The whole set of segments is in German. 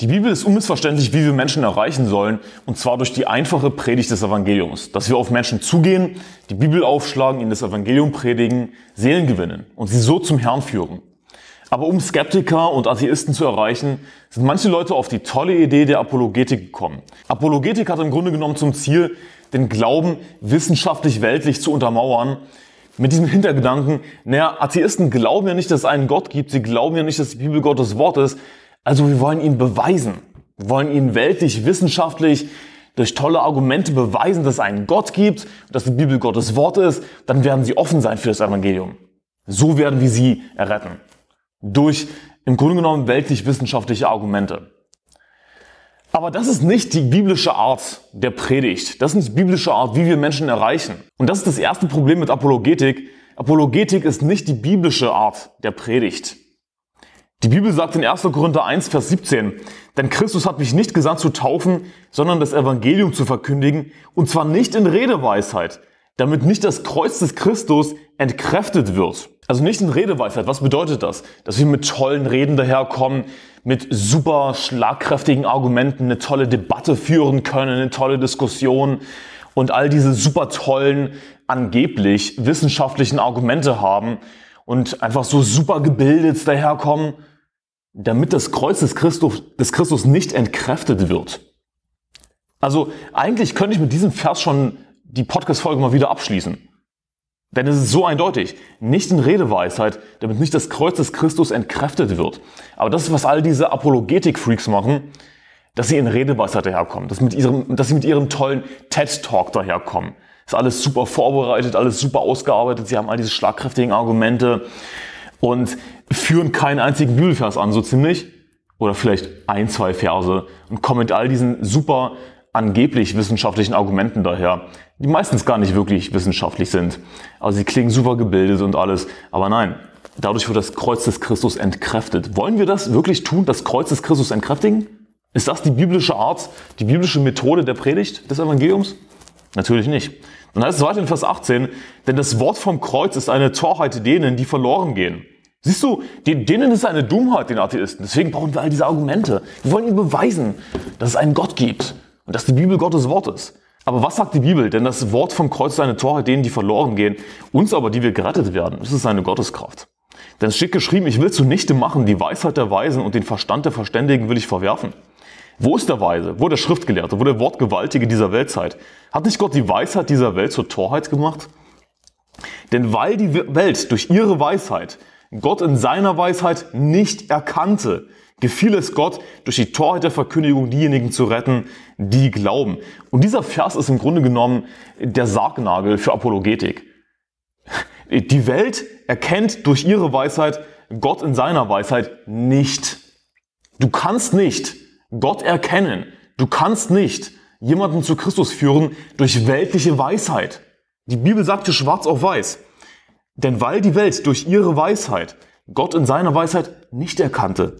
Die Bibel ist unmissverständlich, wie wir Menschen erreichen sollen, und zwar durch die einfache Predigt des Evangeliums. Dass wir auf Menschen zugehen, die Bibel aufschlagen, ihnen das Evangelium predigen, Seelen gewinnen und sie so zum Herrn führen. Aber um Skeptiker und Atheisten zu erreichen, sind manche Leute auf die tolle Idee der Apologetik gekommen. Apologetik hat im Grunde genommen zum Ziel, den Glauben wissenschaftlich-weltlich zu untermauern, mit diesem Hintergedanken, naja, Atheisten glauben ja nicht, dass es einen Gott gibt, sie glauben ja nicht, dass die Bibel Gottes Wort ist, also wir wollen ihnen beweisen, wir wollen ihnen weltlich, wissenschaftlich, durch tolle Argumente beweisen, dass es einen Gott gibt, dass die Bibel Gottes Wort ist, dann werden sie offen sein für das Evangelium. So werden wir sie erretten. Durch im Grunde genommen weltlich-wissenschaftliche Argumente. Aber das ist nicht die biblische Art der Predigt. Das ist nicht die biblische Art, wie wir Menschen erreichen. Und das ist das erste Problem mit Apologetik. Apologetik ist nicht die biblische Art der Predigt. Die Bibel sagt in 1. Korinther 1, Vers 17, denn Christus hat mich nicht gesandt zu taufen, sondern das Evangelium zu verkündigen, und zwar nicht in Redeweisheit, damit nicht das Kreuz des Christus entkräftet wird. Also nicht in Redeweisheit. Was bedeutet das? Dass wir mit tollen Reden daherkommen, mit super schlagkräftigen Argumenten eine tolle Debatte führen können, eine tolle Diskussion und all diese super tollen, angeblich wissenschaftlichen Argumente haben und einfach so super gebildet daherkommen damit das Kreuz des Christus, des Christus nicht entkräftet wird. Also eigentlich könnte ich mit diesem Vers schon die Podcast-Folge mal wieder abschließen. Denn es ist so eindeutig, nicht in Redeweisheit, damit nicht das Kreuz des Christus entkräftet wird. Aber das ist, was all diese Apologetik-Freaks machen, dass sie in Redeweisheit daherkommen, dass, mit ihrem, dass sie mit ihrem tollen TED-Talk daherkommen. Ist alles super vorbereitet, alles super ausgearbeitet, sie haben all diese schlagkräftigen Argumente und führen keinen einzigen Bibelvers an, so ziemlich. Oder vielleicht ein, zwei Verse und kommen mit all diesen super angeblich wissenschaftlichen Argumenten daher, die meistens gar nicht wirklich wissenschaftlich sind. Also sie klingen super gebildet und alles, aber nein, dadurch wird das Kreuz des Christus entkräftet. Wollen wir das wirklich tun, das Kreuz des Christus entkräftigen? Ist das die biblische Art, die biblische Methode der Predigt des Evangeliums? Natürlich nicht. Dann heißt es weiter in Vers 18, denn das Wort vom Kreuz ist eine Torheit denen, die verloren gehen. Siehst du, denen ist eine Dummheit, den Atheisten. Deswegen brauchen wir all diese Argumente. Wir wollen ihnen beweisen, dass es einen Gott gibt und dass die Bibel Gottes Wort ist. Aber was sagt die Bibel? Denn das Wort vom Kreuz ist eine Torheit denen, die verloren gehen, uns aber, die wir gerettet werden. ist Es ist eine Gotteskraft. Denn es steht geschrieben, ich will zunichte machen, die Weisheit der Weisen und den Verstand der Verständigen will ich verwerfen. Wo ist der Weise? Wo der Schriftgelehrte? Wo der Wortgewaltige dieser Weltzeit? Hat nicht Gott die Weisheit dieser Welt zur Torheit gemacht? Denn weil die Welt durch ihre Weisheit Gott in seiner Weisheit nicht erkannte, gefiel es Gott, durch die Torheit der Verkündigung diejenigen zu retten, die glauben. Und dieser Vers ist im Grunde genommen der Sargnagel für Apologetik. Die Welt erkennt durch ihre Weisheit Gott in seiner Weisheit nicht. Du kannst nicht Gott erkennen. Du kannst nicht jemanden zu Christus führen durch weltliche Weisheit. Die Bibel sagte schwarz auf weiß. Denn weil die Welt durch ihre Weisheit Gott in seiner Weisheit nicht erkannte.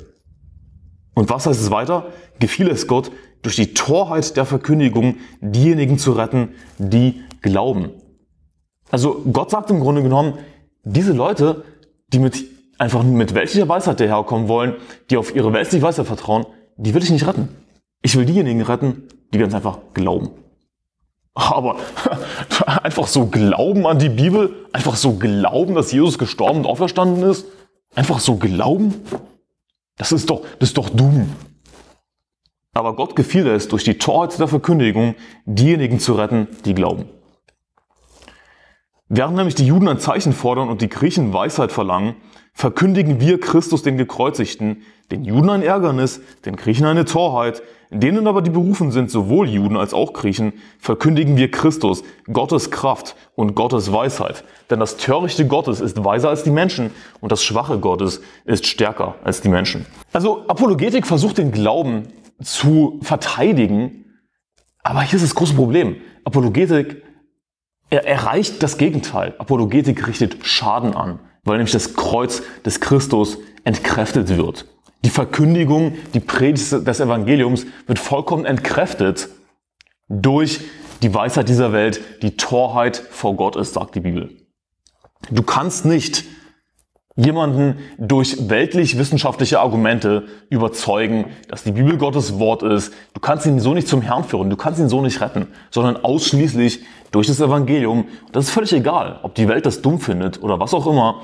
Und was heißt es weiter? Gefiel es Gott, durch die Torheit der Verkündigung diejenigen zu retten, die glauben. Also Gott sagt im Grunde genommen, diese Leute, die mit, einfach mit weltlicher Weisheit daherkommen wollen, die auf ihre weltliche Weisheit vertrauen, die will ich nicht retten. Ich will diejenigen retten, die ganz einfach glauben. Aber einfach so glauben an die Bibel, einfach so glauben, dass Jesus gestorben und auferstanden ist, einfach so glauben, das ist doch, das ist doch dumm. Aber Gott gefiel es, durch die Torheit der Verkündigung diejenigen zu retten, die glauben. Während nämlich die Juden ein Zeichen fordern und die Griechen Weisheit verlangen, verkündigen wir Christus den Gekreuzigten, den Juden ein Ärgernis, den Griechen eine Torheit, Denen aber, die berufen sind, sowohl Juden als auch Griechen, verkündigen wir Christus, Gottes Kraft und Gottes Weisheit. Denn das Törichte Gottes ist weiser als die Menschen und das Schwache Gottes ist stärker als die Menschen. Also Apologetik versucht den Glauben zu verteidigen, aber hier ist das große Problem. Apologetik erreicht das Gegenteil. Apologetik richtet Schaden an, weil nämlich das Kreuz des Christus entkräftet wird. Die Verkündigung, die Predigt des Evangeliums wird vollkommen entkräftet durch die Weisheit dieser Welt, die Torheit vor Gott ist, sagt die Bibel. Du kannst nicht jemanden durch weltlich-wissenschaftliche Argumente überzeugen, dass die Bibel Gottes Wort ist. Du kannst ihn so nicht zum Herrn führen, du kannst ihn so nicht retten, sondern ausschließlich durch das Evangelium. das ist völlig egal, ob die Welt das dumm findet oder was auch immer.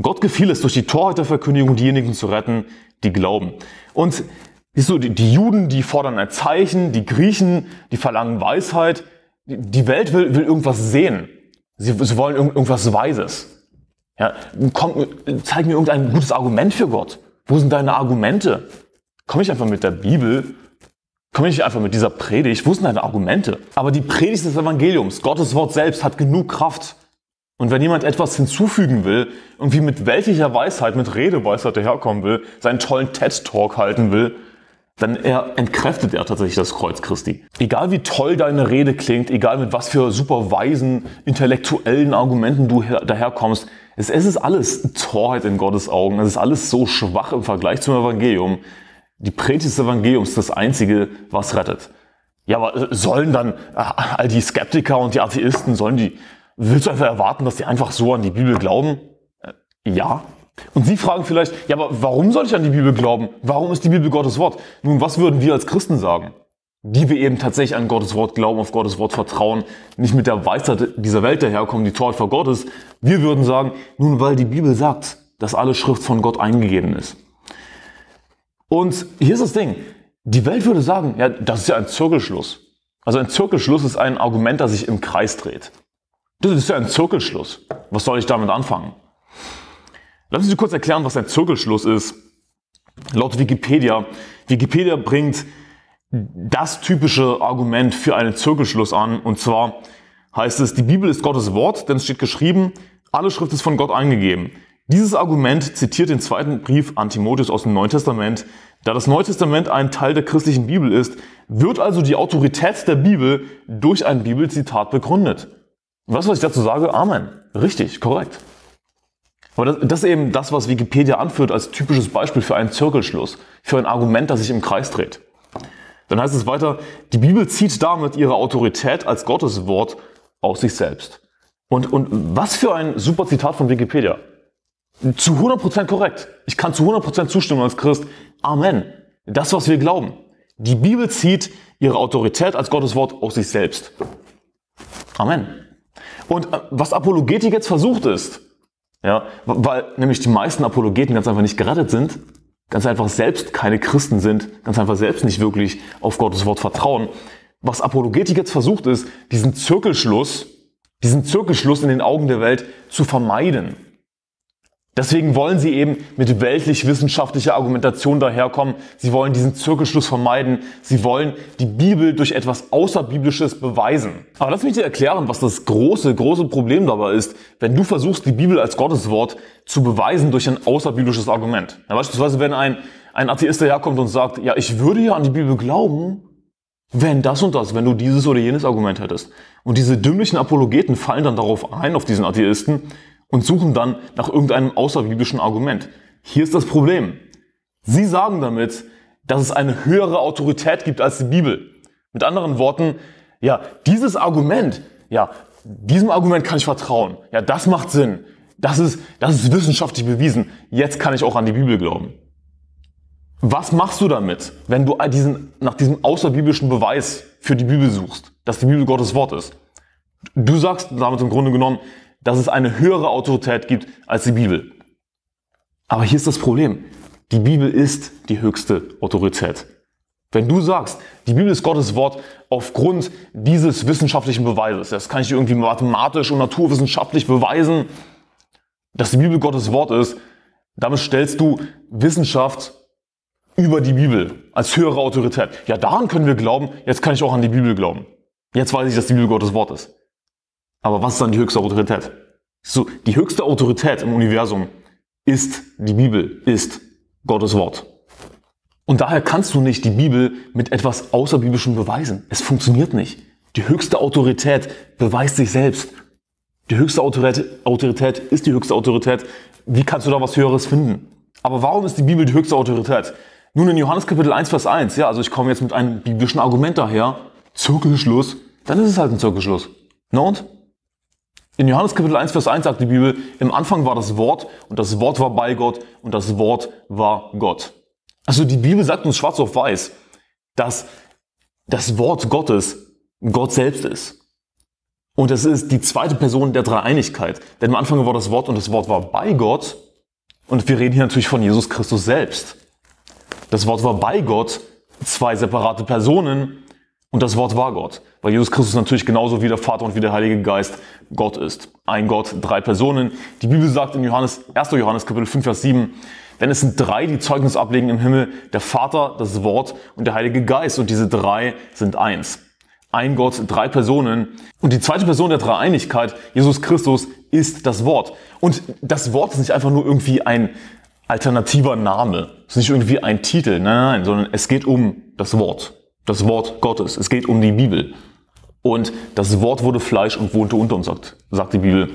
Gott gefiel es, durch die Torhüterverkündigung diejenigen zu retten, die glauben. Und siehst du, die Juden, die fordern ein Zeichen, die Griechen, die verlangen Weisheit. Die Welt will, will irgendwas sehen. Sie, sie wollen irgendwas Weises. Ja, komm, zeig mir irgendein gutes Argument für Gott. Wo sind deine Argumente? Komme ich einfach mit der Bibel? Komme ich einfach mit dieser Predigt? Wo sind deine Argumente? Aber die Predigt des Evangeliums, Gottes Wort selbst, hat genug Kraft, und wenn jemand etwas hinzufügen will, irgendwie mit welcher Weisheit, mit Redeweisheit er herkommen will, seinen tollen TED-Talk halten will, dann er entkräftet er tatsächlich das Kreuz Christi. Egal wie toll deine Rede klingt, egal mit was für super weisen, intellektuellen Argumenten du daherkommst, es, es ist alles Torheit in Gottes Augen, es ist alles so schwach im Vergleich zum Evangelium. Die Predigt des Evangeliums ist das Einzige, was rettet. Ja, aber sollen dann äh, all die Skeptiker und die Atheisten, sollen die Willst du einfach erwarten, dass die einfach so an die Bibel glauben? Äh, ja. Und Sie fragen vielleicht, ja, aber warum soll ich an die Bibel glauben? Warum ist die Bibel Gottes Wort? Nun, was würden wir als Christen sagen? Die wir eben tatsächlich an Gottes Wort glauben, auf Gottes Wort vertrauen, nicht mit der Weisheit dieser Welt daherkommen, die Torheit vor Gott ist. Wir würden sagen, nun, weil die Bibel sagt, dass alle Schrift von Gott eingegeben ist. Und hier ist das Ding. Die Welt würde sagen, ja, das ist ja ein Zirkelschluss. Also ein Zirkelschluss ist ein Argument, das sich im Kreis dreht. Das ist ja ein Zirkelschluss. Was soll ich damit anfangen? Lass mich kurz erklären, was ein Zirkelschluss ist. Laut Wikipedia. Wikipedia bringt das typische Argument für einen Zirkelschluss an. Und zwar heißt es, die Bibel ist Gottes Wort, denn es steht geschrieben, alle Schrift ist von Gott eingegeben. Dieses Argument zitiert den zweiten Brief an Timotheus aus dem Neuen Testament. Da das Neue Testament ein Teil der christlichen Bibel ist, wird also die Autorität der Bibel durch ein Bibelzitat begründet. Was, was ich dazu sage? Amen. Richtig, korrekt. Aber das, das ist eben das, was Wikipedia anführt als typisches Beispiel für einen Zirkelschluss, für ein Argument, das sich im Kreis dreht. Dann heißt es weiter, die Bibel zieht damit ihre Autorität als Gottes Wort aus sich selbst. Und, und was für ein super Zitat von Wikipedia. Zu 100% korrekt. Ich kann zu 100% zustimmen als Christ. Amen. Das, was wir glauben. Die Bibel zieht ihre Autorität als Gottes Wort aus sich selbst. Amen. Und äh, was Apologetik jetzt versucht ist, ja, weil nämlich die meisten Apologeten ganz einfach nicht gerettet sind, ganz einfach selbst keine Christen sind, ganz einfach selbst nicht wirklich auf Gottes Wort vertrauen. Was Apologetik jetzt versucht ist, diesen Zirkelschluss, diesen Zirkelschluss in den Augen der Welt zu vermeiden. Deswegen wollen sie eben mit weltlich-wissenschaftlicher Argumentation daherkommen. Sie wollen diesen Zirkelschluss vermeiden. Sie wollen die Bibel durch etwas Außerbiblisches beweisen. Aber lass mich dir erklären, was das große, große Problem dabei ist, wenn du versuchst, die Bibel als Gotteswort zu beweisen durch ein außerbiblisches Argument. Ja, beispielsweise, wenn ein, ein Atheist daherkommt und sagt, ja, ich würde ja an die Bibel glauben, wenn das und das, wenn du dieses oder jenes Argument hättest. Und diese dümmlichen Apologeten fallen dann darauf ein, auf diesen Atheisten, und suchen dann nach irgendeinem außerbiblischen Argument. Hier ist das Problem. Sie sagen damit, dass es eine höhere Autorität gibt als die Bibel. Mit anderen Worten, ja, dieses Argument, ja, diesem Argument kann ich vertrauen. Ja, das macht Sinn. Das ist, das ist wissenschaftlich bewiesen. Jetzt kann ich auch an die Bibel glauben. Was machst du damit, wenn du diesen, nach diesem außerbiblischen Beweis für die Bibel suchst, dass die Bibel Gottes Wort ist? Du sagst damit im Grunde genommen, dass es eine höhere Autorität gibt als die Bibel. Aber hier ist das Problem. Die Bibel ist die höchste Autorität. Wenn du sagst, die Bibel ist Gottes Wort aufgrund dieses wissenschaftlichen Beweises, das kann ich irgendwie mathematisch und naturwissenschaftlich beweisen, dass die Bibel Gottes Wort ist, damit stellst du Wissenschaft über die Bibel als höhere Autorität. Ja, daran können wir glauben, jetzt kann ich auch an die Bibel glauben. Jetzt weiß ich, dass die Bibel Gottes Wort ist. Aber was ist dann die höchste Autorität? So, die höchste Autorität im Universum ist die Bibel, ist Gottes Wort. Und daher kannst du nicht die Bibel mit etwas Außerbiblischem beweisen. Es funktioniert nicht. Die höchste Autorität beweist sich selbst. Die höchste Autorität, Autorität ist die höchste Autorität. Wie kannst du da was Höheres finden? Aber warum ist die Bibel die höchste Autorität? Nun in Johannes Kapitel 1, Vers 1, ja, also ich komme jetzt mit einem biblischen Argument daher, Zirkelschluss, dann ist es halt ein Zirkelschluss. Na und? In Johannes Kapitel 1, Vers 1 sagt die Bibel, im Anfang war das Wort und das Wort war bei Gott und das Wort war Gott. Also die Bibel sagt uns schwarz auf weiß, dass das Wort Gottes Gott selbst ist. Und es ist die zweite Person der Dreieinigkeit. Denn am Anfang war das Wort und das Wort war bei Gott. Und wir reden hier natürlich von Jesus Christus selbst. Das Wort war bei Gott, zwei separate Personen, und das Wort war Gott, weil Jesus Christus natürlich genauso wie der Vater und wie der Heilige Geist Gott ist. Ein Gott, drei Personen. Die Bibel sagt in Johannes, 1. Johannes Kapitel 5, Vers 7, denn es sind drei, die Zeugnis ablegen im Himmel, der Vater, das Wort und der Heilige Geist. Und diese drei sind eins. Ein Gott, drei Personen. Und die zweite Person der Dreieinigkeit, Jesus Christus, ist das Wort. Und das Wort ist nicht einfach nur irgendwie ein alternativer Name. Es ist nicht irgendwie ein Titel. Nein, nein, nein, sondern es geht um das Wort das Wort Gottes. Es geht um die Bibel. Und das Wort wurde Fleisch und wohnte unter uns, sagt, sagt die Bibel.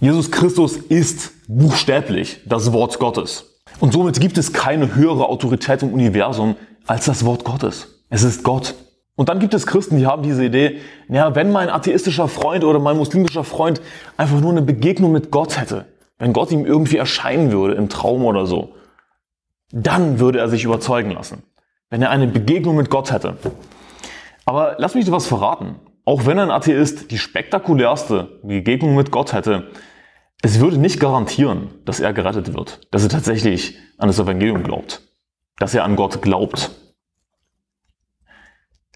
Jesus Christus ist buchstäblich das Wort Gottes. Und somit gibt es keine höhere Autorität im Universum als das Wort Gottes. Es ist Gott. Und dann gibt es Christen, die haben diese Idee, naja, wenn mein atheistischer Freund oder mein muslimischer Freund einfach nur eine Begegnung mit Gott hätte, wenn Gott ihm irgendwie erscheinen würde im Traum oder so, dann würde er sich überzeugen lassen wenn er eine Begegnung mit Gott hätte. Aber lass mich dir was verraten. Auch wenn ein Atheist die spektakulärste Begegnung mit Gott hätte, es würde nicht garantieren, dass er gerettet wird, dass er tatsächlich an das Evangelium glaubt, dass er an Gott glaubt.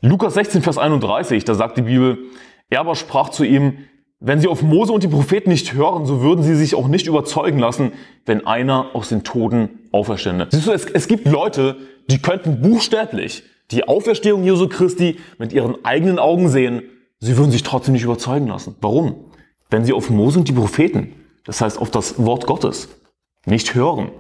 Lukas 16, Vers 31, da sagt die Bibel, er aber sprach zu ihm, wenn sie auf Mose und die Propheten nicht hören, so würden sie sich auch nicht überzeugen lassen, wenn einer aus den Toten auferstände. Siehst du, es, es gibt Leute, die könnten buchstäblich die Auferstehung Jesu Christi mit ihren eigenen Augen sehen, sie würden sich trotzdem nicht überzeugen lassen. Warum? Wenn sie auf Mose und die Propheten, das heißt auf das Wort Gottes, nicht hören,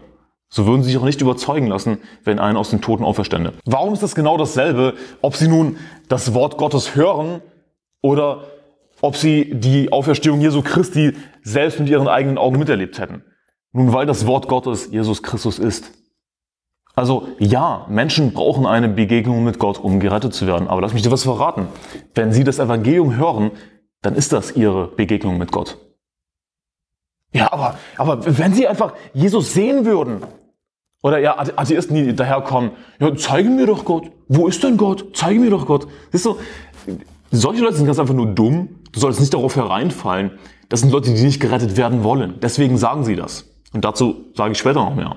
so würden sie sich auch nicht überzeugen lassen, wenn einer aus den Toten auferstände. Warum ist das genau dasselbe, ob sie nun das Wort Gottes hören oder ob sie die Auferstehung Jesu Christi selbst mit ihren eigenen Augen miterlebt hätten. Nun, weil das Wort Gottes Jesus Christus ist. Also ja, Menschen brauchen eine Begegnung mit Gott, um gerettet zu werden. Aber lass mich dir was verraten. Wenn sie das Evangelium hören, dann ist das ihre Begegnung mit Gott. Ja, aber, aber wenn sie einfach Jesus sehen würden, oder ja, Atheisten, die daherkommen, ja, zeige mir doch Gott. Wo ist denn Gott? Zeige mir doch Gott. Siehst du, solche Leute sind ganz einfach nur dumm Du solltest nicht darauf hereinfallen. Das sind Leute, die nicht gerettet werden wollen. Deswegen sagen sie das. Und dazu sage ich später noch mehr.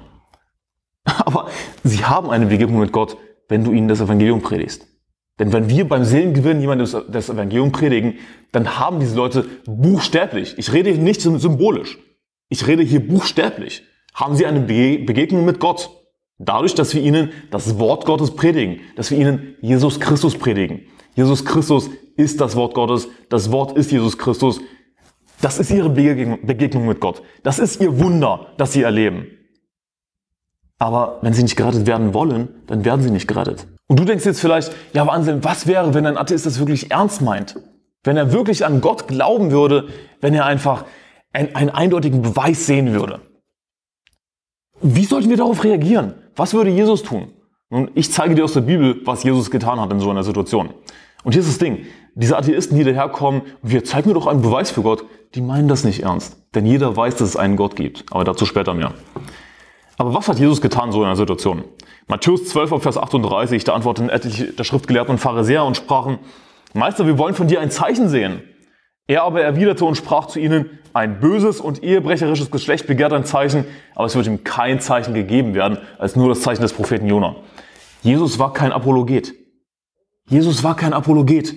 Aber sie haben eine Begegnung mit Gott, wenn du ihnen das Evangelium predigst. Denn wenn wir beim Seelengewinn jemandem das Evangelium predigen, dann haben diese Leute buchstäblich, ich rede hier nicht symbolisch, ich rede hier buchstäblich, haben sie eine Begegnung mit Gott. Dadurch, dass wir ihnen das Wort Gottes predigen, dass wir ihnen Jesus Christus predigen. Jesus Christus, ist das Wort Gottes, das Wort ist Jesus Christus. Das ist ihre Begegnung mit Gott. Das ist ihr Wunder, das sie erleben. Aber wenn sie nicht gerettet werden wollen, dann werden sie nicht gerettet. Und du denkst jetzt vielleicht, ja, aber Anselm, was wäre, wenn ein Atheist das wirklich ernst meint? Wenn er wirklich an Gott glauben würde, wenn er einfach einen, einen eindeutigen Beweis sehen würde. Wie sollten wir darauf reagieren? Was würde Jesus tun? Nun, ich zeige dir aus der Bibel, was Jesus getan hat in so einer Situation. Und hier ist das Ding diese Atheisten, die daherkommen, wir zeigen mir doch einen Beweis für Gott, die meinen das nicht ernst. Denn jeder weiß, dass es einen Gott gibt. Aber dazu später mehr. Aber was hat Jesus getan so in einer Situation? Matthäus 12 Vers 38, da antworteten etliche der Schriftgelehrten und Pharisäer und sprachen, Meister, wir wollen von dir ein Zeichen sehen. Er aber erwiderte und sprach zu ihnen, ein böses und ehebrecherisches Geschlecht begehrt ein Zeichen, aber es wird ihm kein Zeichen gegeben werden, als nur das Zeichen des Propheten Jonah. Jesus war kein Apologet. Jesus war kein Apologet.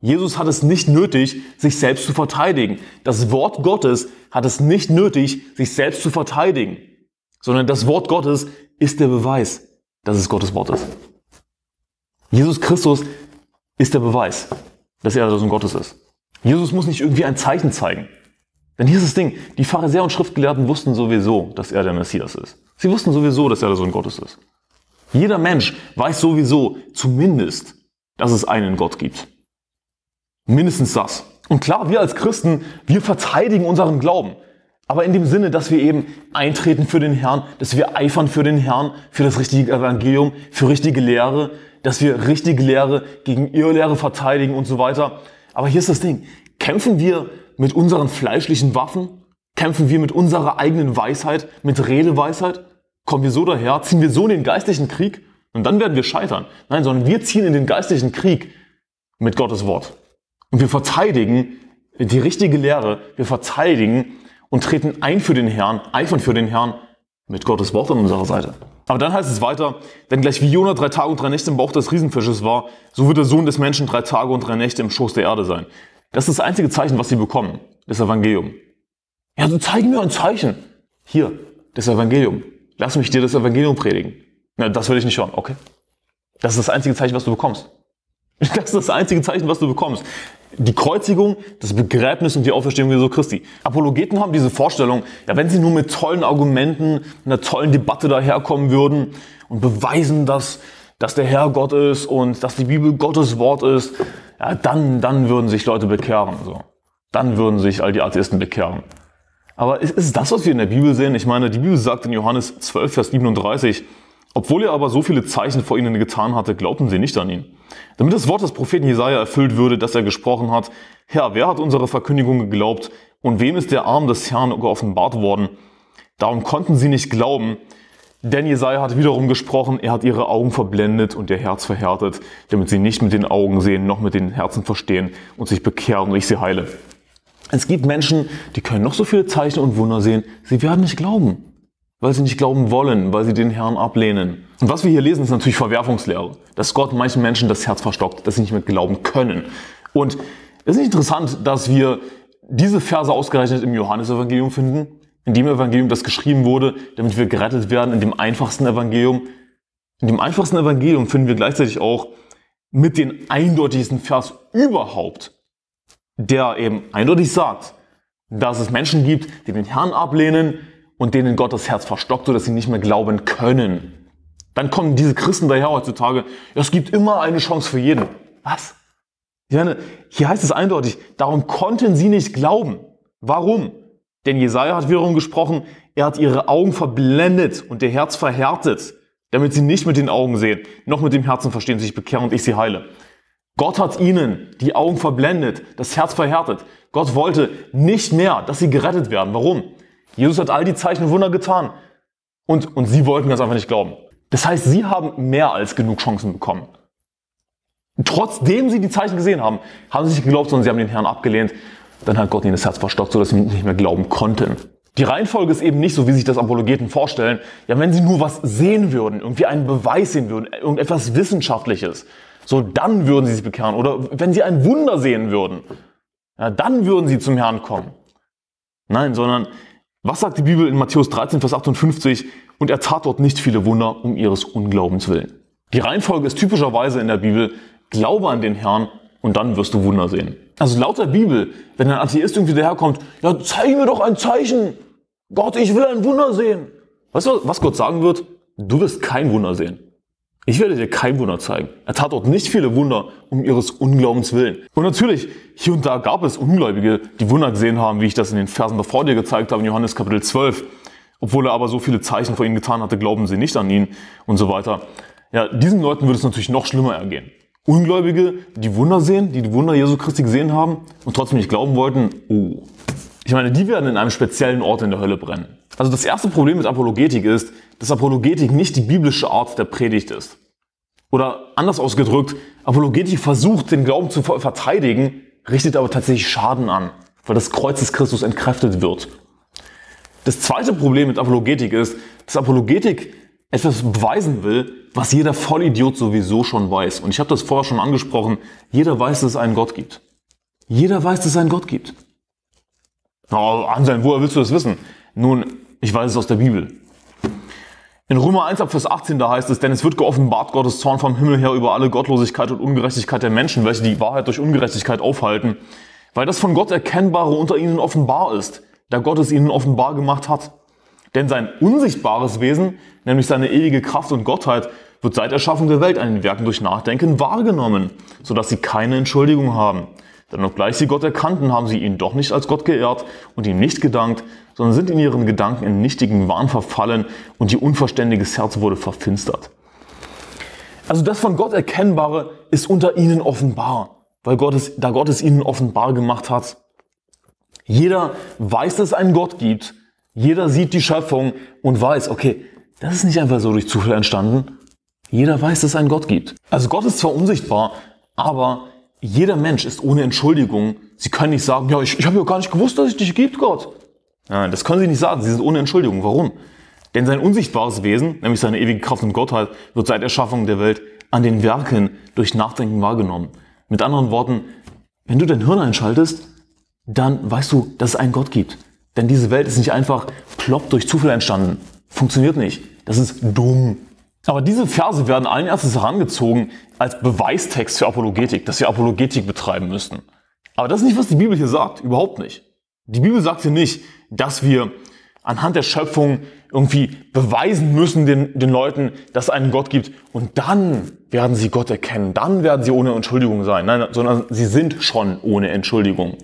Jesus hat es nicht nötig, sich selbst zu verteidigen. Das Wort Gottes hat es nicht nötig, sich selbst zu verteidigen, sondern das Wort Gottes ist der Beweis, dass es Gottes Wort ist. Jesus Christus ist der Beweis, dass er der Sohn Gottes ist. Jesus muss nicht irgendwie ein Zeichen zeigen. Denn hier ist das Ding, die Pharisäer und Schriftgelehrten wussten sowieso, dass er der Messias ist. Sie wussten sowieso, dass er der Sohn Gottes ist. Jeder Mensch weiß sowieso zumindest, dass es einen Gott gibt. Mindestens das. Und klar, wir als Christen, wir verteidigen unseren Glauben. Aber in dem Sinne, dass wir eben eintreten für den Herrn, dass wir eifern für den Herrn, für das richtige Evangelium, für richtige Lehre, dass wir richtige Lehre gegen Irrlehre verteidigen und so weiter. Aber hier ist das Ding. Kämpfen wir mit unseren fleischlichen Waffen? Kämpfen wir mit unserer eigenen Weisheit, mit Redeweisheit? Kommen wir so daher? Ziehen wir so in den geistlichen Krieg? Und dann werden wir scheitern. Nein, sondern wir ziehen in den geistlichen Krieg mit Gottes Wort. Und wir verteidigen die richtige Lehre. Wir verteidigen und treten ein für den Herrn, eifern für den Herrn mit Gottes Wort an unserer Seite. Aber dann heißt es weiter, denn gleich wie Jonah drei Tage und drei Nächte im Bauch des Riesenfisches war, so wird der Sohn des Menschen drei Tage und drei Nächte im Schoß der Erde sein. Das ist das einzige Zeichen, was sie bekommen, das Evangelium. Ja, so zeigen wir ein Zeichen. Hier, das Evangelium. Lass mich dir das Evangelium predigen. Na, das will ich nicht hören. Okay. Das ist das einzige Zeichen, was du bekommst. Das ist das einzige Zeichen, was du bekommst die Kreuzigung, das Begräbnis und die Auferstehung Jesu Christi. Apologeten haben diese Vorstellung, ja, wenn sie nur mit tollen Argumenten, einer tollen Debatte daherkommen würden und beweisen, dass, dass der Herr Gott ist und dass die Bibel Gottes Wort ist, ja, dann, dann würden sich Leute bekehren. So. Dann würden sich all die Atheisten bekehren. Aber ist, ist das, was wir in der Bibel sehen? Ich meine, die Bibel sagt in Johannes 12, Vers 37, obwohl er aber so viele Zeichen vor ihnen getan hatte, glaubten sie nicht an ihn. Damit das Wort des Propheten Jesaja erfüllt würde, das er gesprochen hat, Herr, wer hat unsere Verkündigung geglaubt und wem ist der Arm des Herrn geoffenbart worden? Darum konnten sie nicht glauben, denn Jesaja hat wiederum gesprochen, er hat ihre Augen verblendet und ihr Herz verhärtet, damit sie nicht mit den Augen sehen, noch mit den Herzen verstehen und sich bekehren und ich sie heile. Es gibt Menschen, die können noch so viele Zeichen und Wunder sehen, sie werden nicht glauben weil sie nicht glauben wollen, weil sie den Herrn ablehnen. Und was wir hier lesen, ist natürlich Verwerfungslehre, dass Gott manchen Menschen das Herz verstockt, dass sie nicht mehr glauben können. Und es ist interessant, dass wir diese Verse ausgerechnet im Johannesevangelium finden, in dem Evangelium, das geschrieben wurde, damit wir gerettet werden, in dem einfachsten Evangelium. In dem einfachsten Evangelium finden wir gleichzeitig auch mit den eindeutigsten Vers überhaupt, der eben eindeutig sagt, dass es Menschen gibt, die den Herrn ablehnen, und denen Gott das Herz verstockt, sodass sie nicht mehr glauben können. Dann kommen diese Christen daher heutzutage, es gibt immer eine Chance für jeden. Was? Ich meine, hier heißt es eindeutig, darum konnten sie nicht glauben. Warum? Denn Jesaja hat wiederum gesprochen, er hat ihre Augen verblendet und ihr Herz verhärtet, damit sie nicht mit den Augen sehen, noch mit dem Herzen verstehen, sich bekehren und ich sie heile. Gott hat ihnen die Augen verblendet, das Herz verhärtet. Gott wollte nicht mehr, dass sie gerettet werden. Warum? Jesus hat all die Zeichen und Wunder getan. Und, und sie wollten ganz einfach nicht glauben. Das heißt, sie haben mehr als genug Chancen bekommen. Trotzdem sie die Zeichen gesehen haben, haben sie nicht geglaubt, sondern sie haben den Herrn abgelehnt. Dann hat Gott ihnen das Herz verstockt, sodass sie nicht mehr glauben konnten. Die Reihenfolge ist eben nicht so, wie sich das Apologeten vorstellen. Ja, wenn sie nur was sehen würden, irgendwie einen Beweis sehen würden, irgendetwas Wissenschaftliches, so dann würden sie sich bekehren. Oder wenn sie ein Wunder sehen würden, ja, dann würden sie zum Herrn kommen. Nein, sondern was sagt die Bibel in Matthäus 13, Vers 58? Und er tat dort nicht viele Wunder um ihres Unglaubens willen. Die Reihenfolge ist typischerweise in der Bibel, glaube an den Herrn und dann wirst du Wunder sehen. Also laut der Bibel, wenn ein Atheist irgendwie daherkommt, ja, zeig mir doch ein Zeichen. Gott, ich will ein Wunder sehen. Weißt du, was Gott sagen wird? Du wirst kein Wunder sehen. Ich werde dir kein Wunder zeigen. Er tat dort nicht viele Wunder um ihres Unglaubens willen. Und natürlich, hier und da gab es Ungläubige, die Wunder gesehen haben, wie ich das in den Versen davor dir gezeigt habe in Johannes Kapitel 12. Obwohl er aber so viele Zeichen vor ihnen getan hatte, glauben sie nicht an ihn und so weiter. Ja, diesen Leuten würde es natürlich noch schlimmer ergehen. Ungläubige, die Wunder sehen, die die Wunder Jesu Christi gesehen haben und trotzdem nicht glauben wollten, oh. Ich meine, die werden in einem speziellen Ort in der Hölle brennen. Also das erste Problem mit Apologetik ist, dass Apologetik nicht die biblische Art der Predigt ist. Oder anders ausgedrückt, Apologetik versucht, den Glauben zu verteidigen, richtet aber tatsächlich Schaden an, weil das Kreuz des Christus entkräftet wird. Das zweite Problem mit Apologetik ist, dass Apologetik etwas beweisen will, was jeder Vollidiot sowieso schon weiß. Und ich habe das vorher schon angesprochen, jeder weiß, dass es einen Gott gibt. Jeder weiß, dass es einen Gott gibt. Oh, Anselm, woher willst du das wissen? Nun, ich weiß es aus der Bibel. In Römer 1 ab Vers 18, da heißt es, denn es wird geoffenbart Gottes Zorn vom Himmel her über alle Gottlosigkeit und Ungerechtigkeit der Menschen, welche die Wahrheit durch Ungerechtigkeit aufhalten, weil das von Gott Erkennbare unter ihnen offenbar ist, da Gott es ihnen offenbar gemacht hat. Denn sein unsichtbares Wesen, nämlich seine ewige Kraft und Gottheit, wird seit Erschaffung der Welt an den Werken durch Nachdenken wahrgenommen, sodass sie keine Entschuldigung haben. Denn obgleich sie Gott erkannten, haben sie ihn doch nicht als Gott geehrt und ihm nicht gedankt, sondern sind in ihren Gedanken in nichtigen Wahn verfallen und ihr unverständiges Herz wurde verfinstert. Also das von Gott Erkennbare ist unter ihnen offenbar, weil Gott es, da Gott es ihnen offenbar gemacht hat. Jeder weiß, dass es einen Gott gibt. Jeder sieht die Schöpfung und weiß, okay, das ist nicht einfach so durch Zufall entstanden. Jeder weiß, dass es einen Gott gibt. Also Gott ist zwar unsichtbar, aber jeder Mensch ist ohne Entschuldigung. Sie können nicht sagen, ja, ich, ich habe ja gar nicht gewusst, dass es dich gibt, Gott. Das können sie nicht sagen. Sie sind ohne Entschuldigung. Warum? Denn sein unsichtbares Wesen, nämlich seine ewige Kraft und Gottheit, wird seit Erschaffung der Welt an den Werken durch Nachdenken wahrgenommen. Mit anderen Worten, wenn du dein Hirn einschaltest, dann weißt du, dass es einen Gott gibt. Denn diese Welt ist nicht einfach plopp durch Zufall entstanden. Funktioniert nicht. Das ist dumm. Aber diese Verse werden allen erstes herangezogen als Beweistext für Apologetik, dass wir Apologetik betreiben müssten. Aber das ist nicht, was die Bibel hier sagt. Überhaupt nicht. Die Bibel sagt hier nicht, dass wir anhand der Schöpfung irgendwie beweisen müssen den, den Leuten, dass es einen Gott gibt. Und dann werden sie Gott erkennen. Dann werden sie ohne Entschuldigung sein. Nein, sondern sie sind schon ohne Entschuldigung.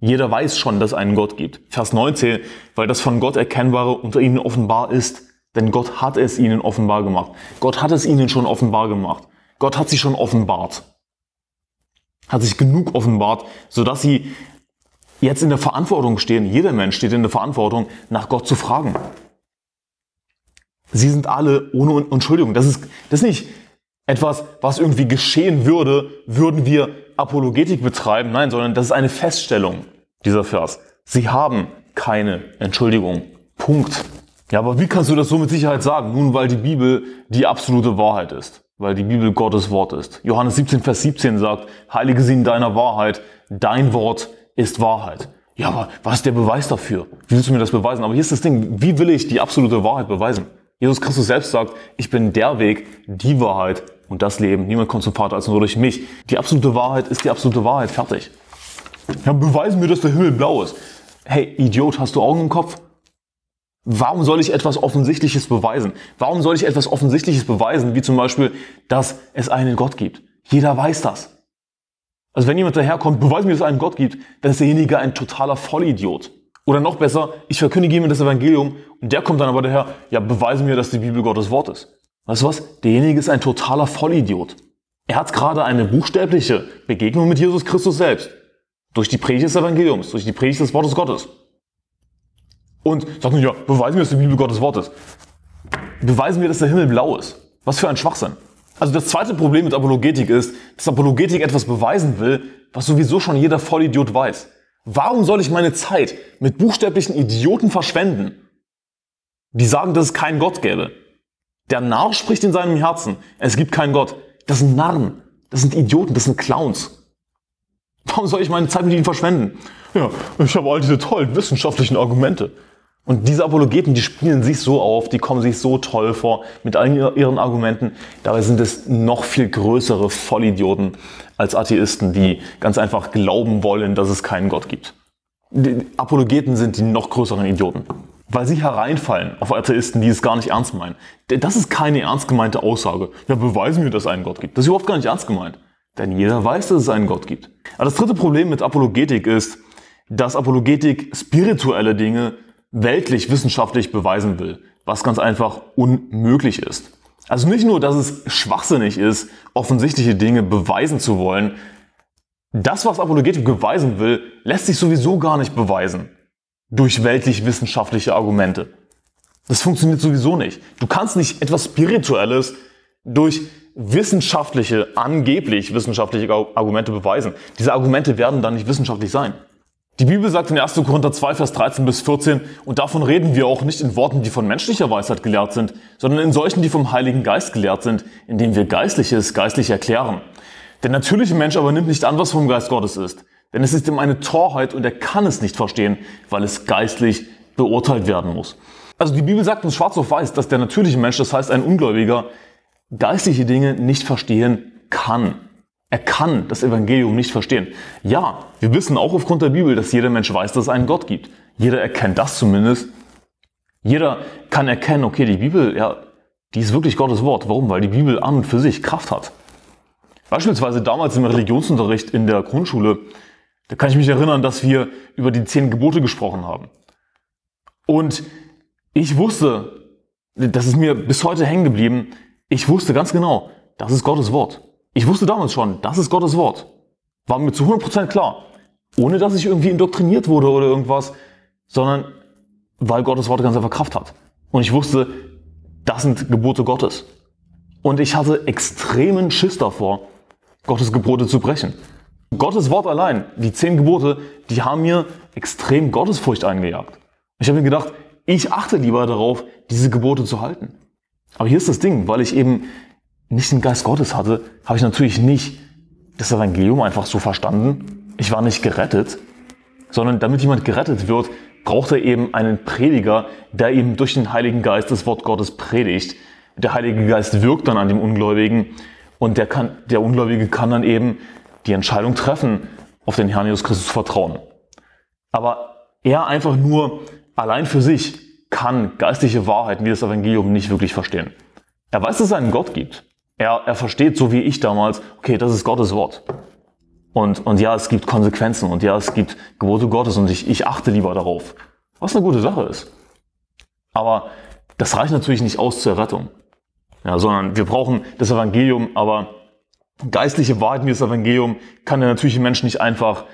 Jeder weiß schon, dass es einen Gott gibt. Vers 19, weil das von Gott erkennbare unter ihnen offenbar ist. Denn Gott hat es ihnen offenbar gemacht. Gott hat es ihnen schon offenbar gemacht. Gott hat sie schon offenbart. Hat sich genug offenbart, sodass sie jetzt in der Verantwortung stehen, jeder Mensch steht in der Verantwortung, nach Gott zu fragen. Sie sind alle ohne Entschuldigung. Das ist, das ist nicht etwas, was irgendwie geschehen würde, würden wir Apologetik betreiben. Nein, sondern das ist eine Feststellung, dieser Vers. Sie haben keine Entschuldigung. Punkt. Ja, aber wie kannst du das so mit Sicherheit sagen? Nun, weil die Bibel die absolute Wahrheit ist. Weil die Bibel Gottes Wort ist. Johannes 17, Vers 17 sagt, heilige sie in deiner Wahrheit, dein Wort ist Wahrheit. Ja, aber was ist der Beweis dafür? Wie willst du mir das beweisen? Aber hier ist das Ding, wie will ich die absolute Wahrheit beweisen? Jesus Christus selbst sagt, ich bin der Weg, die Wahrheit und das Leben. Niemand kommt zum Vater als nur durch mich. Die absolute Wahrheit ist die absolute Wahrheit. Fertig. Ja, beweisen mir, dass der Himmel blau ist. Hey, Idiot, hast du Augen im Kopf? Warum soll ich etwas Offensichtliches beweisen? Warum soll ich etwas Offensichtliches beweisen, wie zum Beispiel, dass es einen Gott gibt? Jeder weiß das. Also wenn jemand daherkommt, beweis mir, dass es einen Gott gibt, dann ist derjenige ein totaler Vollidiot. Oder noch besser, ich verkündige ihm das Evangelium und der kommt dann aber daher, ja, beweise mir, dass die Bibel Gottes Wort ist. Weißt du was? Derjenige ist ein totaler Vollidiot. Er hat gerade eine buchstäbliche Begegnung mit Jesus Christus selbst. Durch die Predigt des Evangeliums, durch die Predigt des Wortes Gottes. Und sagt nun, ja, beweisen wir, dass die Bibel Gottes Wort ist. Beweisen wir, dass der Himmel blau ist. Was für ein Schwachsinn. Also das zweite Problem mit Apologetik ist, dass Apologetik etwas beweisen will, was sowieso schon jeder Vollidiot weiß. Warum soll ich meine Zeit mit buchstäblichen Idioten verschwenden, die sagen, dass es keinen Gott gäbe? Der Narr spricht in seinem Herzen, es gibt keinen Gott. Das sind Narren, das sind Idioten, das sind Clowns. Warum soll ich meine Zeit mit ihnen verschwenden? Ja, ich habe all diese tollen wissenschaftlichen Argumente. Und diese Apologeten, die spielen sich so auf, die kommen sich so toll vor mit all ihren Argumenten. Dabei sind es noch viel größere Vollidioten als Atheisten, die ganz einfach glauben wollen, dass es keinen Gott gibt. Die Apologeten sind die noch größeren Idioten. Weil sie hereinfallen auf Atheisten, die es gar nicht ernst meinen. Das ist keine ernst gemeinte Aussage. Ja, beweisen wir, dass es einen Gott gibt. Das ist überhaupt gar nicht ernst gemeint. Denn jeder weiß, dass es einen Gott gibt. Aber das dritte Problem mit Apologetik ist, dass Apologetik spirituelle Dinge weltlich wissenschaftlich beweisen will, was ganz einfach unmöglich ist. Also nicht nur, dass es schwachsinnig ist, offensichtliche Dinge beweisen zu wollen, das, was Apologetik beweisen will, lässt sich sowieso gar nicht beweisen durch weltlich-wissenschaftliche Argumente. Das funktioniert sowieso nicht. Du kannst nicht etwas Spirituelles durch wissenschaftliche, angeblich wissenschaftliche Argumente beweisen. Diese Argumente werden dann nicht wissenschaftlich sein. Die Bibel sagt in 1. Korinther 2, Vers 13 bis 14, und davon reden wir auch nicht in Worten, die von menschlicher Weisheit gelehrt sind, sondern in solchen, die vom Heiligen Geist gelehrt sind, indem wir Geistliches geistlich erklären. Der natürliche Mensch aber nimmt nicht an, was vom Geist Gottes ist, denn es ist ihm eine Torheit und er kann es nicht verstehen, weil es geistlich beurteilt werden muss. Also die Bibel sagt uns schwarz auf weiß, dass der natürliche Mensch, das heißt ein Ungläubiger, geistliche Dinge nicht verstehen kann. Er kann das Evangelium nicht verstehen. Ja, wir wissen auch aufgrund der Bibel, dass jeder Mensch weiß, dass es einen Gott gibt. Jeder erkennt das zumindest. Jeder kann erkennen, okay, die Bibel, ja, die ist wirklich Gottes Wort. Warum? Weil die Bibel an und für sich Kraft hat. Beispielsweise damals im Religionsunterricht in der Grundschule, da kann ich mich erinnern, dass wir über die zehn Gebote gesprochen haben. Und ich wusste, das ist mir bis heute hängen geblieben, ich wusste ganz genau, das ist Gottes Wort. Ich wusste damals schon, das ist Gottes Wort. War mir zu 100% klar. Ohne dass ich irgendwie indoktriniert wurde oder irgendwas, sondern weil Gottes Wort ganz einfach Kraft hat. Und ich wusste, das sind Gebote Gottes. Und ich hatte extremen Schiss davor, Gottes Gebote zu brechen. Gottes Wort allein, die zehn Gebote, die haben mir extrem Gottesfurcht eingejagt. Ich habe mir gedacht, ich achte lieber darauf, diese Gebote zu halten. Aber hier ist das Ding, weil ich eben nicht den Geist Gottes hatte, habe ich natürlich nicht das Evangelium einfach so verstanden. Ich war nicht gerettet, sondern damit jemand gerettet wird, braucht er eben einen Prediger, der ihm durch den Heiligen Geist das Wort Gottes predigt. Der Heilige Geist wirkt dann an dem Ungläubigen und der, kann, der Ungläubige kann dann eben die Entscheidung treffen, auf den Herrn Jesus Christus zu vertrauen. Aber er einfach nur allein für sich kann geistliche Wahrheiten wie das Evangelium nicht wirklich verstehen. Er weiß, dass es einen Gott gibt. Er, er versteht, so wie ich damals, okay, das ist Gottes Wort. Und, und ja, es gibt Konsequenzen und ja, es gibt Gebote Gottes und ich, ich achte lieber darauf. Was eine gute Sache ist. Aber das reicht natürlich nicht aus zur Rettung. Ja, sondern wir brauchen das Evangelium, aber geistliche Wahrheiten wie das Evangelium kann der natürliche Mensch nicht einfach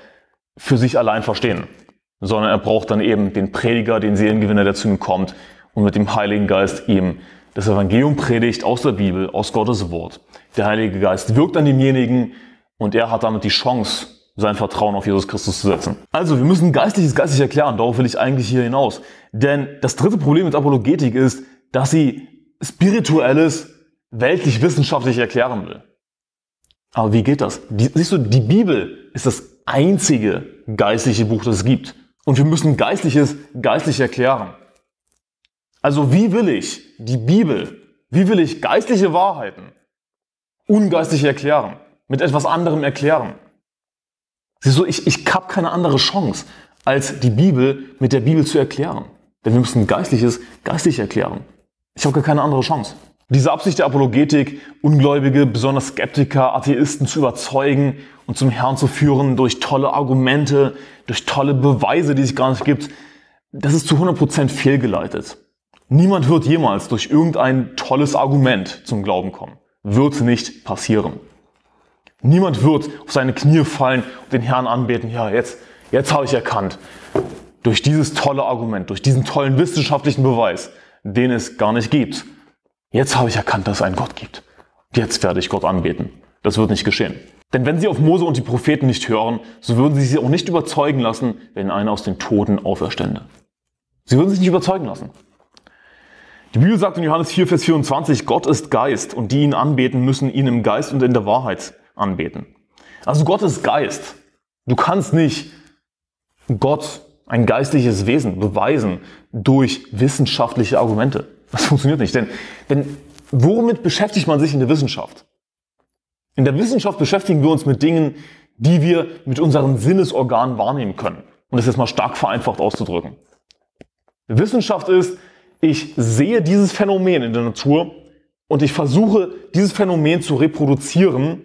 für sich allein verstehen, sondern er braucht dann eben den Prediger, den Seelengewinner, der zu ihm kommt und mit dem Heiligen Geist ihm das Evangelium predigt aus der Bibel, aus Gottes Wort. Der Heilige Geist wirkt an demjenigen und er hat damit die Chance, sein Vertrauen auf Jesus Christus zu setzen. Also, wir müssen Geistliches geistlich erklären. Darauf will ich eigentlich hier hinaus. Denn das dritte Problem mit Apologetik ist, dass sie Spirituelles weltlich-wissenschaftlich erklären will. Aber wie geht das? Die, siehst du, die Bibel ist das einzige geistliche Buch, das es gibt. Und wir müssen Geistliches geistlich erklären. Also wie will ich die Bibel, wie will ich geistliche Wahrheiten ungeistlich erklären, mit etwas anderem erklären? Siehst du, ich, ich habe keine andere Chance, als die Bibel mit der Bibel zu erklären. Denn wir müssen Geistliches geistlich erklären. Ich habe gar keine andere Chance. Diese Absicht der Apologetik, Ungläubige, besonders Skeptiker, Atheisten zu überzeugen und zum Herrn zu führen durch tolle Argumente, durch tolle Beweise, die es gar nicht gibt, das ist zu 100% fehlgeleitet. Niemand wird jemals durch irgendein tolles Argument zum Glauben kommen. Wird nicht passieren. Niemand wird auf seine Knie fallen und den Herrn anbeten. Ja, jetzt, jetzt habe ich erkannt. Durch dieses tolle Argument, durch diesen tollen wissenschaftlichen Beweis, den es gar nicht gibt. Jetzt habe ich erkannt, dass es einen Gott gibt. Jetzt werde ich Gott anbeten. Das wird nicht geschehen. Denn wenn sie auf Mose und die Propheten nicht hören, so würden sie sich auch nicht überzeugen lassen, wenn einer aus den Toten auferstände. Sie würden sich nicht überzeugen lassen. Die Bibel sagt in Johannes 4, Vers 24, Gott ist Geist und die ihn anbeten, müssen ihn im Geist und in der Wahrheit anbeten. Also Gott ist Geist. Du kannst nicht Gott, ein geistliches Wesen, beweisen durch wissenschaftliche Argumente. Das funktioniert nicht. Denn, denn womit beschäftigt man sich in der Wissenschaft? In der Wissenschaft beschäftigen wir uns mit Dingen, die wir mit unseren Sinnesorganen wahrnehmen können. Und das ist jetzt mal stark vereinfacht auszudrücken. Wissenschaft ist, ich sehe dieses Phänomen in der Natur und ich versuche, dieses Phänomen zu reproduzieren.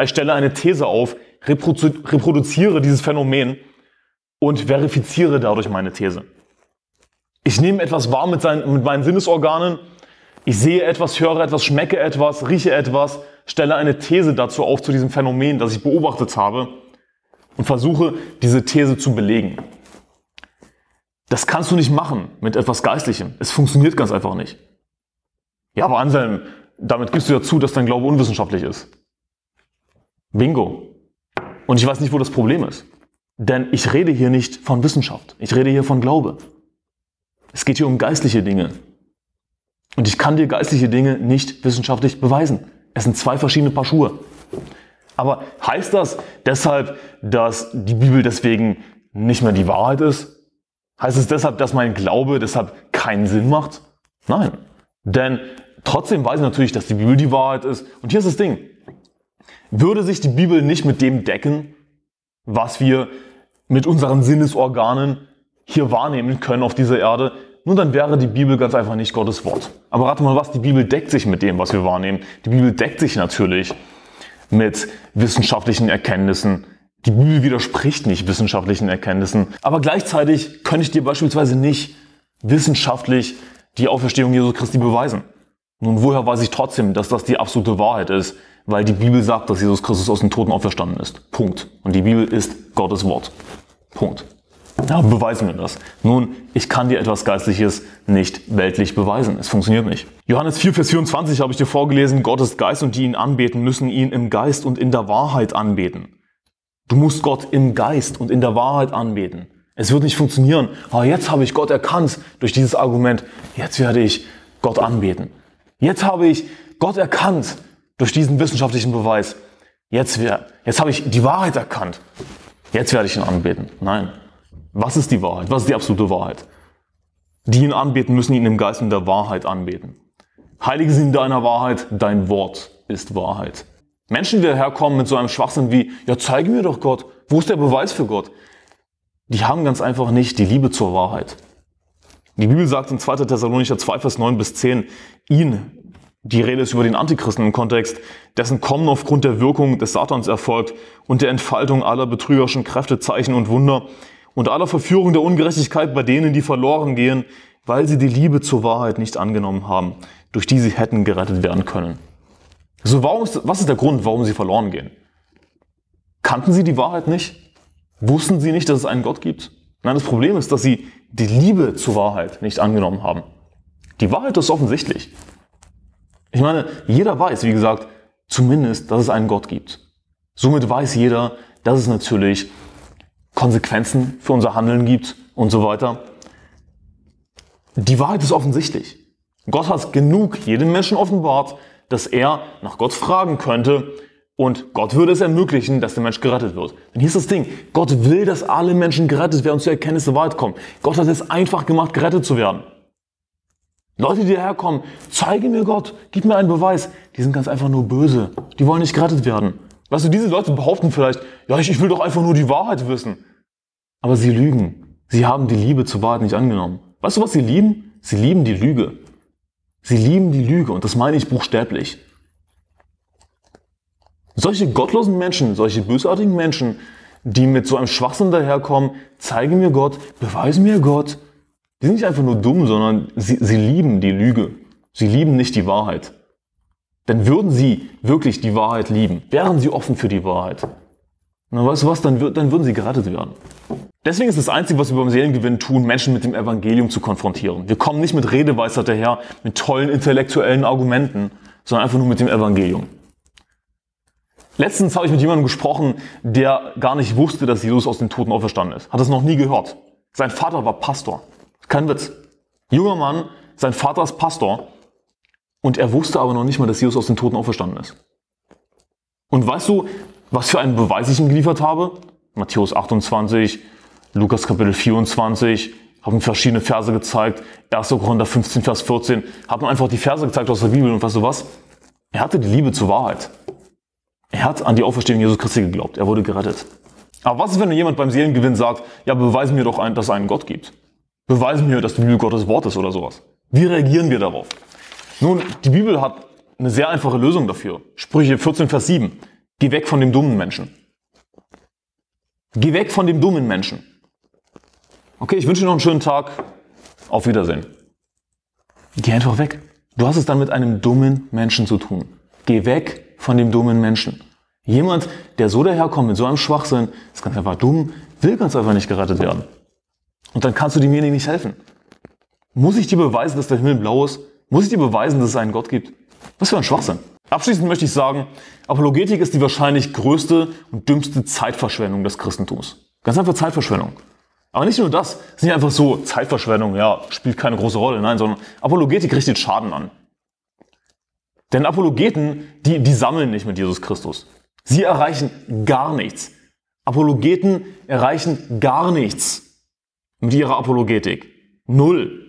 Ich stelle eine These auf, reprodu reproduziere dieses Phänomen und verifiziere dadurch meine These. Ich nehme etwas wahr mit, seinen, mit meinen Sinnesorganen, ich sehe etwas, höre etwas, schmecke etwas, rieche etwas, stelle eine These dazu auf zu diesem Phänomen, das ich beobachtet habe und versuche, diese These zu belegen. Das kannst du nicht machen mit etwas Geistlichem. Es funktioniert ganz einfach nicht. Ja, aber Anselm, damit gibst du ja zu, dass dein Glaube unwissenschaftlich ist. Bingo. Und ich weiß nicht, wo das Problem ist. Denn ich rede hier nicht von Wissenschaft. Ich rede hier von Glaube. Es geht hier um geistliche Dinge. Und ich kann dir geistliche Dinge nicht wissenschaftlich beweisen. Es sind zwei verschiedene Paar Schuhe. Aber heißt das deshalb, dass die Bibel deswegen nicht mehr die Wahrheit ist? Heißt es deshalb, dass mein Glaube deshalb keinen Sinn macht? Nein. Denn trotzdem weiß ich natürlich, dass die Bibel die Wahrheit ist. Und hier ist das Ding. Würde sich die Bibel nicht mit dem decken, was wir mit unseren Sinnesorganen hier wahrnehmen können auf dieser Erde, nun dann wäre die Bibel ganz einfach nicht Gottes Wort. Aber rate mal was, die Bibel deckt sich mit dem, was wir wahrnehmen. Die Bibel deckt sich natürlich mit wissenschaftlichen Erkenntnissen, die Bibel widerspricht nicht wissenschaftlichen Erkenntnissen. Aber gleichzeitig könnte ich dir beispielsweise nicht wissenschaftlich die Auferstehung Jesu Christi beweisen. Nun, woher weiß ich trotzdem, dass das die absolute Wahrheit ist? Weil die Bibel sagt, dass Jesus Christus aus den Toten auferstanden ist. Punkt. Und die Bibel ist Gottes Wort. Punkt. Ja, beweisen wir das. Nun, ich kann dir etwas Geistliches nicht weltlich beweisen. Es funktioniert nicht. Johannes 4, Vers 24 habe ich dir vorgelesen. Gottes Geist und die ihn anbeten, müssen ihn im Geist und in der Wahrheit anbeten. Du musst Gott im Geist und in der Wahrheit anbeten. Es wird nicht funktionieren. Aber ah, jetzt habe ich Gott erkannt durch dieses Argument. Jetzt werde ich Gott anbeten. Jetzt habe ich Gott erkannt durch diesen wissenschaftlichen Beweis. Jetzt, jetzt habe ich die Wahrheit erkannt. Jetzt werde ich ihn anbeten. Nein. Was ist die Wahrheit? Was ist die absolute Wahrheit? Die ihn anbeten, müssen ihn im Geist und der Wahrheit anbeten. Heilige sind deiner Wahrheit, dein Wort ist Wahrheit. Menschen, die daherkommen mit so einem Schwachsinn wie, ja, zeige mir doch Gott, wo ist der Beweis für Gott? Die haben ganz einfach nicht die Liebe zur Wahrheit. Die Bibel sagt in 2. Thessalonicher 2, Vers 9 bis 10, ihn, die Rede ist über den Antichristen im Kontext, dessen Kommen aufgrund der Wirkung des Satans erfolgt und der Entfaltung aller betrügerischen Kräfte, Zeichen und Wunder und aller Verführung der Ungerechtigkeit bei denen, die verloren gehen, weil sie die Liebe zur Wahrheit nicht angenommen haben, durch die sie hätten gerettet werden können. So, warum ist, was ist der Grund, warum sie verloren gehen? Kannten sie die Wahrheit nicht? Wussten sie nicht, dass es einen Gott gibt? Nein, das Problem ist, dass sie die Liebe zur Wahrheit nicht angenommen haben. Die Wahrheit ist offensichtlich. Ich meine, jeder weiß, wie gesagt, zumindest, dass es einen Gott gibt. Somit weiß jeder, dass es natürlich Konsequenzen für unser Handeln gibt und so weiter. Die Wahrheit ist offensichtlich. Gott hat genug jedem Menschen offenbart, dass er nach Gott fragen könnte und Gott würde es ermöglichen, dass der Mensch gerettet wird. Denn hier ist das Ding, Gott will, dass alle Menschen gerettet werden und zur Erkenntnis der Wahrheit kommen. Gott hat es einfach gemacht, gerettet zu werden. Leute, die daherkommen, zeige mir Gott, gib mir einen Beweis, die sind ganz einfach nur böse. Die wollen nicht gerettet werden. Weißt du, diese Leute behaupten vielleicht, ja, ich, ich will doch einfach nur die Wahrheit wissen. Aber sie lügen. Sie haben die Liebe zur Wahrheit nicht angenommen. Weißt du, was sie lieben? Sie lieben die Lüge. Sie lieben die Lüge und das meine ich buchstäblich. Solche gottlosen Menschen, solche bösartigen Menschen, die mit so einem Schwachsinn daherkommen, zeigen mir Gott, beweisen mir Gott. Die sind nicht einfach nur dumm, sondern sie, sie lieben die Lüge. Sie lieben nicht die Wahrheit. Denn würden sie wirklich die Wahrheit lieben, wären sie offen für die Wahrheit. Na, weißt du was, dann, dann würden sie gerettet werden. Deswegen ist das Einzige, was wir beim Seelengewinn tun, Menschen mit dem Evangelium zu konfrontieren. Wir kommen nicht mit Redeweisheit daher, mit tollen intellektuellen Argumenten, sondern einfach nur mit dem Evangelium. Letztens habe ich mit jemandem gesprochen, der gar nicht wusste, dass Jesus aus den Toten auferstanden ist. Hat es noch nie gehört. Sein Vater war Pastor. Kein Witz. Junger Mann, sein Vater ist Pastor. Und er wusste aber noch nicht mal, dass Jesus aus den Toten auferstanden ist. Und weißt du, was für einen Beweis ich ihm geliefert habe? Matthäus 28, Lukas Kapitel 24, haben verschiedene Verse gezeigt. 1. Korinther 15, Vers 14, haben einfach die Verse gezeigt aus der Bibel und weißt du was? Er hatte die Liebe zur Wahrheit. Er hat an die Auferstehung Jesu Christi geglaubt. Er wurde gerettet. Aber was ist, wenn jemand beim Seelengewinn sagt, ja, beweisen mir doch, ein, dass es einen Gott gibt? Beweisen mir, dass die Bibel Gottes Wort ist oder sowas. Wie reagieren wir darauf? Nun, die Bibel hat eine sehr einfache Lösung dafür. Sprüche 14, Vers 7. Geh weg von dem dummen Menschen. Geh weg von dem dummen Menschen. Okay, ich wünsche dir noch einen schönen Tag. Auf Wiedersehen. Geh einfach weg. Du hast es dann mit einem dummen Menschen zu tun. Geh weg von dem dummen Menschen. Jemand, der so daherkommt mit so einem Schwachsinn, ist ganz einfach dumm, will ganz einfach nicht gerettet werden. Und dann kannst du demjenigen nicht helfen. Muss ich dir beweisen, dass der Himmel blau ist? Muss ich dir beweisen, dass es einen Gott gibt? Was für ein Schwachsinn. Abschließend möchte ich sagen, Apologetik ist die wahrscheinlich größte und dümmste Zeitverschwendung des Christentums. Ganz einfach Zeitverschwendung. Aber nicht nur das, es ist nicht einfach so Zeitverschwendung, ja, spielt keine große Rolle, nein, sondern Apologetik richtet Schaden an. Denn Apologeten, die, die sammeln nicht mit Jesus Christus. Sie erreichen gar nichts. Apologeten erreichen gar nichts mit ihrer Apologetik. Null.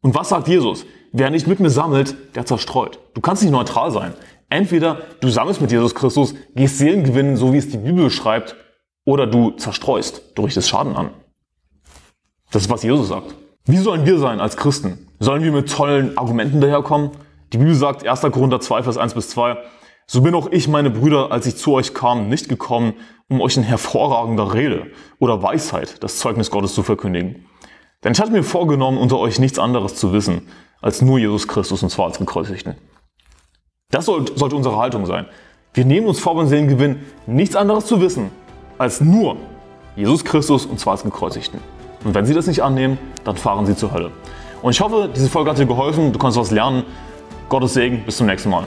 Und was sagt Jesus? Wer nicht mit mir sammelt, der zerstreut. Du kannst nicht neutral sein. Entweder du sammelst mit Jesus Christus, gehst Seelen gewinnen, so wie es die Bibel schreibt, oder du zerstreust, du richtest Schaden an. Das ist, was Jesus sagt. Wie sollen wir sein als Christen? Sollen wir mit tollen Argumenten daherkommen? Die Bibel sagt, 1. Korinther 2, Vers 1 bis 2, so bin auch ich, meine Brüder, als ich zu euch kam, nicht gekommen, um euch in hervorragender Rede oder Weisheit das Zeugnis Gottes zu verkündigen. Denn ich hatte mir vorgenommen, unter euch nichts anderes zu wissen, als nur Jesus Christus und zwar als Gekreuzigten. Das sollte unsere Haltung sein. Wir nehmen uns vor beim Seelengewinn, nichts anderes zu wissen, als nur Jesus Christus und zwar als Gekreuzigten. Und wenn Sie das nicht annehmen, dann fahren Sie zur Hölle. Und ich hoffe, diese Folge hat dir geholfen, du kannst was lernen. Gottes Segen, bis zum nächsten Mal.